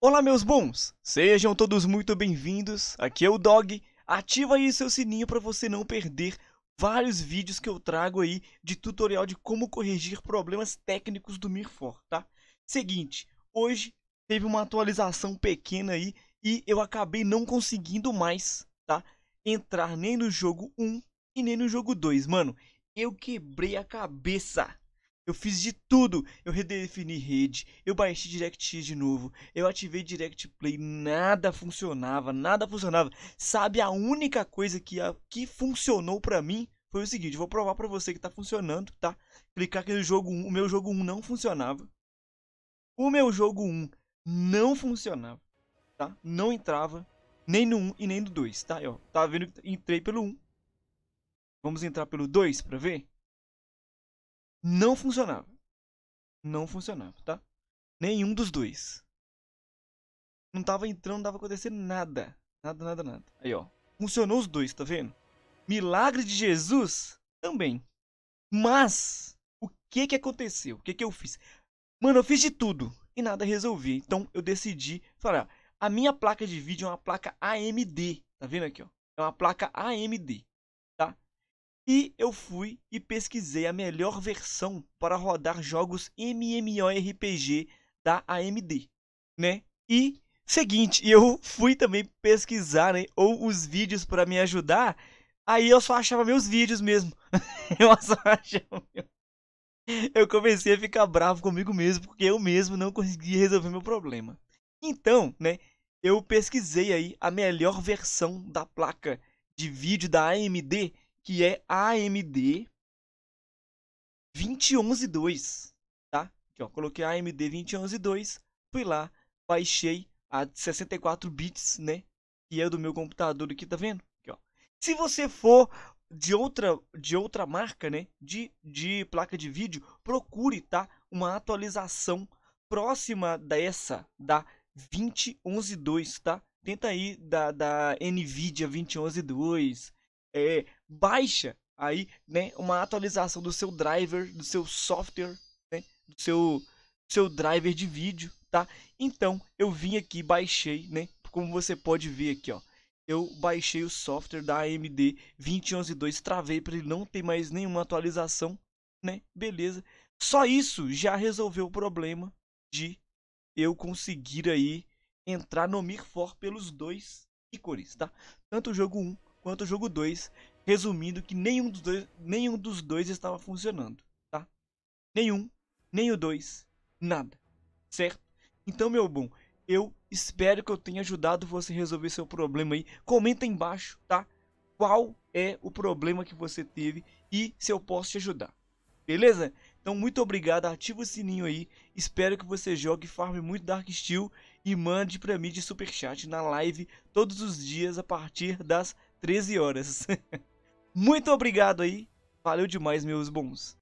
Olá meus bons, sejam todos muito bem-vindos, aqui é o Dog, ativa aí seu sininho para você não perder vários vídeos que eu trago aí de tutorial de como corrigir problemas técnicos do Mirfor, tá? Seguinte, hoje teve uma atualização pequena aí e eu acabei não conseguindo mais, tá? Entrar nem no jogo 1 e nem no jogo 2, mano, eu quebrei a cabeça eu fiz de tudo. Eu redefini rede, eu baixei DirectX de novo, eu ativei Direct Play, nada funcionava, nada funcionava. Sabe a única coisa que, a, que funcionou para mim foi o seguinte, vou provar para você que tá funcionando, tá? Clicar que o jogo 1, o meu jogo 1 não funcionava. O meu jogo 1 não funcionava, tá? Não entrava nem no 1 e nem no 2, tá? ó? tá vendo que entrei pelo 1. Vamos entrar pelo 2 para ver? não funcionava. Não funcionava, tá? Nenhum dos dois. Não tava entrando, não tava acontecendo nada. Nada, nada, nada. Aí, ó. Funcionou os dois, tá vendo? Milagre de Jesus também. Mas, o que que aconteceu? O que que eu fiz? Mano, eu fiz de tudo e nada resolvi. Então, eu decidi falar, a minha placa de vídeo é uma placa AMD. Tá vendo aqui, ó? É uma placa AMD. E eu fui e pesquisei a melhor versão para rodar jogos MMORPG da AMD, né? E seguinte, eu fui também pesquisar, né, ou os vídeos para me ajudar. Aí eu só achava meus vídeos mesmo. eu só achava Eu comecei a ficar bravo comigo mesmo, porque eu mesmo não conseguia resolver meu problema. Então, né, eu pesquisei aí a melhor versão da placa de vídeo da AMD que é AMD 20112, tá? Aqui, ó, coloquei AMD 20112, fui lá, baixei a 64 bits, né? Que é do meu computador aqui, tá vendo? Aqui, ó. Se você for de outra de outra marca, né, de, de placa de vídeo, procure, tá, uma atualização próxima dessa da 20112, tá? Tenta aí da da Nvidia 20112, é, baixa aí, né, uma atualização do seu driver, do seu software, né, do seu, seu driver de vídeo, tá? Então, eu vim aqui, baixei, né, como você pode ver aqui, ó. Eu baixei o software da AMD 2011.2, travei para ele não ter mais nenhuma atualização, né? Beleza. Só isso já resolveu o problema de eu conseguir aí entrar no MIRFOR pelos dois ícones, tá? Tanto o jogo 1 quanto o jogo 2, resumindo que nenhum dos dois, nenhum dos dois estava funcionando, tá? Nenhum, nem o 2, nada, certo? Então, meu bom, eu espero que eu tenha ajudado você a resolver seu problema aí. Comenta aí embaixo, tá? Qual é o problema que você teve e se eu posso te ajudar. Beleza? Então, muito obrigado, ativa o sininho aí. Espero que você jogue farme muito Dark Steel e mande para mim de superchat na live todos os dias a partir das 13 horas. Muito obrigado aí. Valeu demais, meus bons.